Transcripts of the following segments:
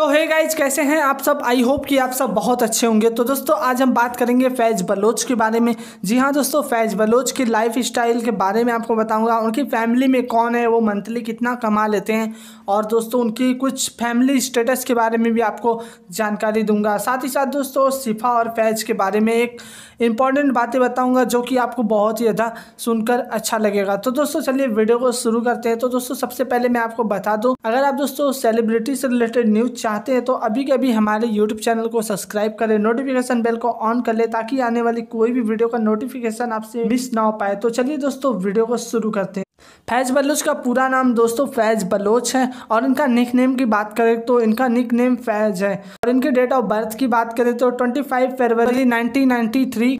तो hey guys कैसे हैं आप सब आई होप कि आप सब बहुत अच्छे होंगे तो दोस्तों आज हम बात करेंगे फैज बलोच के बारे में जी हाँ दोस्तों फैज बलोच की लाइफ स्टाइल के बारे में आपको बताऊंगा उनकी फैमिली में कौन है वो मंथली कितना कमा लेते हैं और दोस्तों उनकी कुछ फैमिली स्टेटस के बारे में भी आपको जानकारी दूंगा साथ ही साथ दोस्तों शिफा और फैज के बारे में एक इम्पॉर्टेंट बातें बताऊँगा जो कि आपको बहुत ही ज़्यादा सुनकर अच्छा लगेगा तो दोस्तों चलिए वीडियो को शुरू करते हैं तो दोस्तों सबसे पहले मैं आपको बता दूँ अगर आप दोस्तों सेलिब्रिटी से रिलेटेड न्यूज़ चाहते हैं तो अभी के अभी हमारे यूट्यूब चैनल को सब्सक्राइब करें नोटिफिकेशन बेल को ऑन कर ले ताकि आने वाली कोई भी वीडियो का नोटिफिकेशन आपसे मिस ना हो पाए तो चलिए दोस्तों वीडियो को शुरू करते हैं फैज़ बलोच का पूरा नाम दोस्तों फैज़ बलोच है और इनका निक नेम की बात करें तो इनका निक नेम फैज़ है और इनके डेट ऑफ बर्थ की बात करें तो 25 फरवरी 1993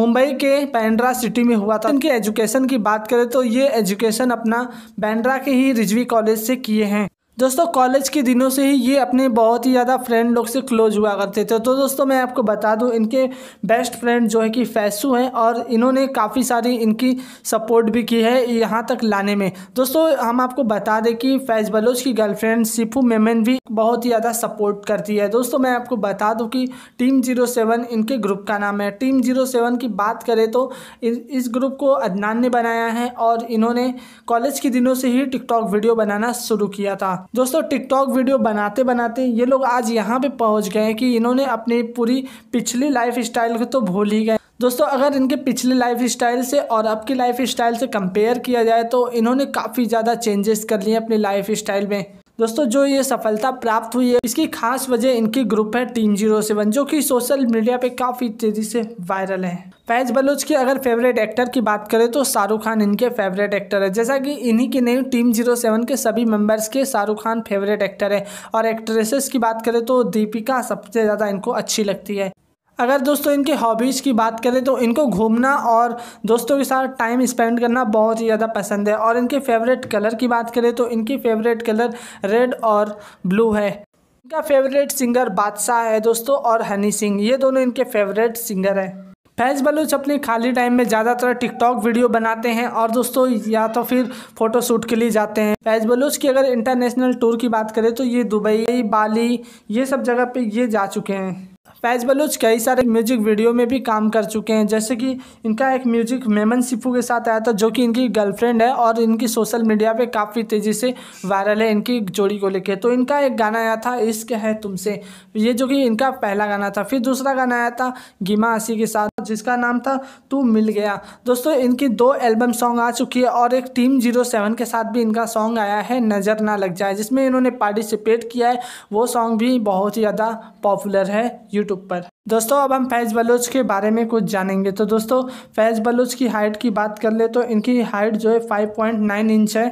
मुंबई के बैंड्रा सिटी में हुआ था इनके एजुकेशन की बात करें तो ये एजुकेशन अपना बैंड्रा के ही रिजवी कॉलेज से किए हैं दोस्तों कॉलेज के दिनों से ही ये अपने बहुत ही ज़्यादा फ्रेंड लोग से क्लोज हुआ करते थे तो दोस्तों मैं आपको बता दूं इनके बेस्ट फ्रेंड जो है कि फैसू हैं और इन्होंने काफ़ी सारी इनकी सपोर्ट भी की है यहाँ तक लाने में दोस्तों हम आपको बता दें कि फैज़ बलोच की गर्लफ्रेंड सिफू मेमन भी बहुत ही ज़्यादा सपोर्ट करती है दोस्तों मैं आपको बता दूँ कि टीम जीरो सेवन इनके ग्रुप का नाम है टीम जीरो सेवन की बात करें तो इस ग्रुप को अदनान ने बनाया है और इन्होंने कॉलेज के दिनों से ही टिकटॉक वीडियो बनाना शुरू किया था दोस्तों टिकटॉक वीडियो बनाते बनाते ये लोग आज यहाँ पे पहुँच गए हैं कि इन्होंने अपनी पूरी पिछली लाइफ स्टाइल को तो भूल ही गए दोस्तों अगर इनके पिछले लाइफ स्टाइल से और अब की लाइफ स्टाइल से कंपेयर किया जाए तो इन्होंने काफ़ी ज़्यादा चेंजेस कर लिए अपनी लाइफ स्टाइल में दोस्तों जो ये सफलता प्राप्त हुई है इसकी खास वजह इनकी ग्रुप है टीम जीरो सेवन जो कि सोशल मीडिया पे काफ़ी तेज़ी से वायरल है फैज बलोच की अगर फेवरेट एक्टर की बात करें तो शाहरुख खान इनके फेवरेट एक्टर है जैसा कि इन्हीं के नहीं टीम जीरो सेवन के सभी मेंबर्स के शाहरुख खान फेवरेट एक्टर है और एक्ट्रेसेस की बात करें तो दीपिका सबसे ज़्यादा इनको अच्छी लगती है अगर दोस्तों इनकी हॉबीज़ की बात करें तो इनको घूमना और दोस्तों के साथ टाइम स्पेंड करना बहुत ही ज़्यादा पसंद है और इनके फेवरेट कलर की बात करें तो इनकी फेवरेट कलर रेड और ब्लू है इनका फेवरेट सिंगर बादशाह है दोस्तों और हनी सिंह ये दोनों इनके फेवरेट सिंगर हैं फैज़ बलूच अपने खाली टाइम में ज़्यादातर टिकटॉक वीडियो बनाते हैं और दोस्तों या तो फिर फ़ोटोशूट के लिए जाते हैं फैज़ बलूच की अगर इंटरनेशनल टूर की बात करें तो ये दुबई बाली ये सब जगह पे ये जा चुके हैं फैज बलूच कई सारे म्यूजिक वीडियो में भी काम कर चुके हैं जैसे कि इनका एक म्यूजिक मेमन सिफू के साथ आया था जो कि इनकी गर्लफ्रेंड है और इनकी सोशल मीडिया पे काफ़ी तेज़ी से वायरल है इनकी जोड़ी को लेके तो इनका एक गाना आया था इश्क है तुमसे ये जो कि इनका पहला गाना था फिर दूसरा गाना आया था गीमा हसी के साथ जिसका नाम था तू मिल गया दोस्तों इनकी दो एल्बम सॉन्ग आ चुकी है और एक टीम जीरो सेवन के साथ भी इनका सॉन्ग आया है नज़र ना लग जाए जिसमें इन्होंने पार्टिसिपेट किया है वो सॉन्ग भी बहुत ही ज़्यादा पॉपुलर है यूट्यूब यूट्यूब पर दोस्तों अब हम फैज़ बलोच के बारे में कुछ जानेंगे तो दोस्तों फैज़ बलोच की हाइट की बात कर ले तो इनकी हाइट जो है फाइव पॉइंट नाइन इंच है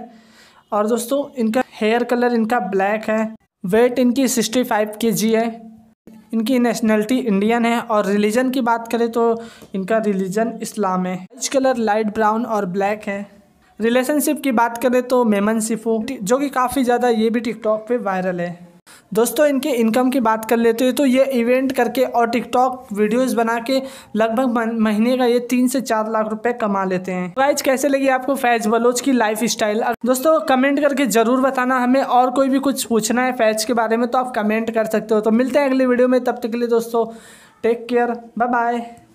और दोस्तों इनका हेयर कलर इनका ब्लैक है वेट इनकी सिक्सटी फाइव के जी है इनकी नेशनलिटी इंडियन है और रिलीजन की बात करें तो इनका रिलीजन इस्लाम है इस कलर लाइट ब्राउन और ब्लैक है रिलेशनशिप की बात करें तो मेमन सिफो जो कि काफ़ी ज़्यादा ये भी टिकटॉक पे वायरल है दोस्तों इनके इनकम की बात कर लेते हैं तो ये इवेंट करके और टिकटॉक वीडियोस बना के लगभग महीने का ये तीन से चार लाख रुपए कमा लेते हैं गाइज तो कैसे लगी आपको फैज बलोच की लाइफ स्टाइल दोस्तों कमेंट करके ज़रूर बताना हमें और कोई भी कुछ पूछना है फैज के बारे में तो आप कमेंट कर सकते हो तो मिलते हैं अगले वीडियो में तब तक के लिए दोस्तों टेक केयर बाय बाय